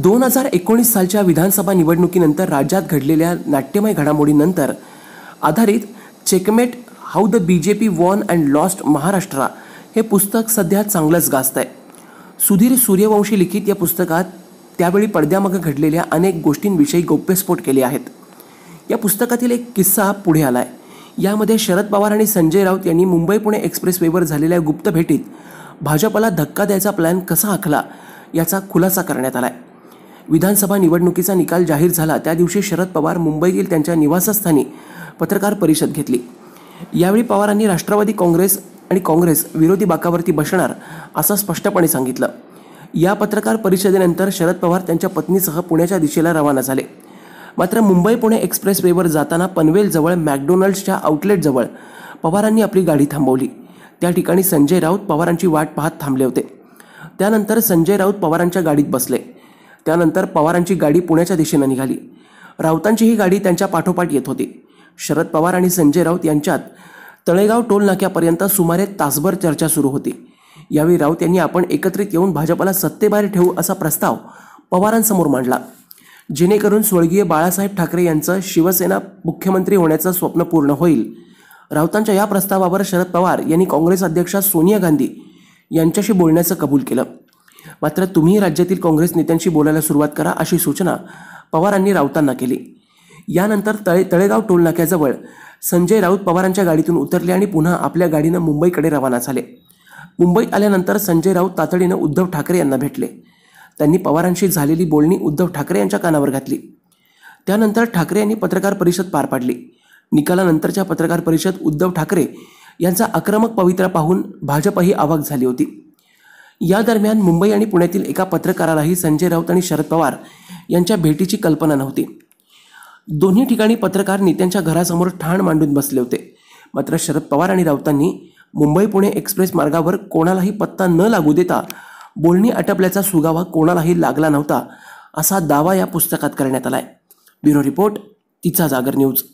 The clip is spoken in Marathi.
दोन हजार एकोणीस सालच्या विधानसभा निवडणुकीनंतर राज्यात घडलेल्या नाट्यमय घडामोडीनंतर आधारित checkmate how the B J P won and lost Maharashtra हे पुस्तक सध्या चांगलंच गाजत आहे सुधीर सूर्यवंशी लिखित या पुस्तकात त्यावेळी पडद्यामागे घडलेल्या अनेक गोष्टींविषयी गोप्यस्फोट केले आहेत या पुस्तकातील एक किस्सा पुढे आला आहे यामध्ये शरद पवार आणि संजय राऊत यांनी मुंबई पुणे एक्सप्रेस वेवर झालेल्या गुप्त भेटीत भाजपला धक्का द्यायचा प्लॅन कसा आखला याचा खुलासा करण्यात आला आहे विधानसभा निवडणुकीचा निकाल जाहीर झाला त्या दिवशी शरद पवार मुंबईतील त्यांच्या निवासस्थानी पत्रकार परिषद घेतली यावेळी पवारांनी राष्ट्रवादी काँग्रेस आणि काँग्रेस विरोधी बाकावरती बसणार असं स्पष्टपणे सांगितलं या पत्रकार परिषदेनंतर शरद पवार त्यांच्या पत्नीसह पुण्याच्या दिशेला रवाना झाले मात्र मुंबई पुणे एक्सप्रेस वेवर जाताना पनवेलजवळ मॅकडोनल्ड्सच्या आउटलेटजवळ पवारांनी आपली गाडी थांबवली त्या ठिकाणी संजय राऊत पवारांची वाट पाहत थांबले होते त्यानंतर संजय राऊत पवारांच्या गाडीत बसले त्यानंतर पवारांची गाडी पुण्याच्या दिशेनं निघाली राऊतांची ही गाडी त्यांच्या पाठोपाठ येत होती शरद पवार आणि संजय राऊत यांच्यात तळेगाव टोल नाक्यापर्यंत सुमारे तासभर चर्चा सुरू होती यावेळी राऊत यांनी आपण एकत्रित येऊन भाजपला सत्तेबाहेर ठेवू असा प्रस्ताव पवारांसमोर मांडला जेणेकरून स्वर्गीय बाळासाहेब ठाकरे यांचं शिवसेना मुख्यमंत्री होण्याचं स्वप्न पूर्ण होईल राऊतांच्या या प्रस्तावावर शरद पवार यांनी काँग्रेस अध्यक्षा सोनिया गांधी यांच्याशी बोलण्याचं कबूल केलं मात्र तुम्ही राज्यातील काँग्रेस नेत्यांशी बोलायला सुरुवात करा अशी सूचना पवारांनी राऊतांना केली यानंतर तळे तळेगाव टोलनाक्याजवळ संजय राऊत पवारांच्या गाडीतून उतरले आणि पुन्हा आपल्या गाडीनं मुंबईकडे रवाना झाले मुंबईत आल्यानंतर संजय राऊत तातडीनं उद्धव ठाकरे यांना भेटले त्यांनी पवारांशी झालेली बोलणी उद्धव ठाकरे यांच्या कानावर घातली त्यानंतर ठाकरे यांनी पत्रकार परिषद पार पाडली निकालानंतरच्या पत्रकार परिषद उद्धव ठाकरे यांचा आक्रमक पवित्रा पाहून भाजपही आवाक झाली होती या दरम्यान मुंबई आणि पुण्यातील एका पत्रकारालाही संजय राऊत आणि शरद पवार यांच्या भेटीची कल्पना नव्हती दोन्ही ठिकाणी पत्रकार नेत्यांच्या घरासमोर ठाण मांडून बसले होते मात्र शरद पवार आणि राऊतांनी मुंबई पुणे एक्सप्रेस मार्गावर कोणालाही पत्ता न लागू देता बोलणी आटपल्याचा सुगावा कोणालाही लागला नव्हता असा दावा या पुस्तकात करण्यात आला आहे ब्युरो रिपोर्ट तिचा जागर न्यूज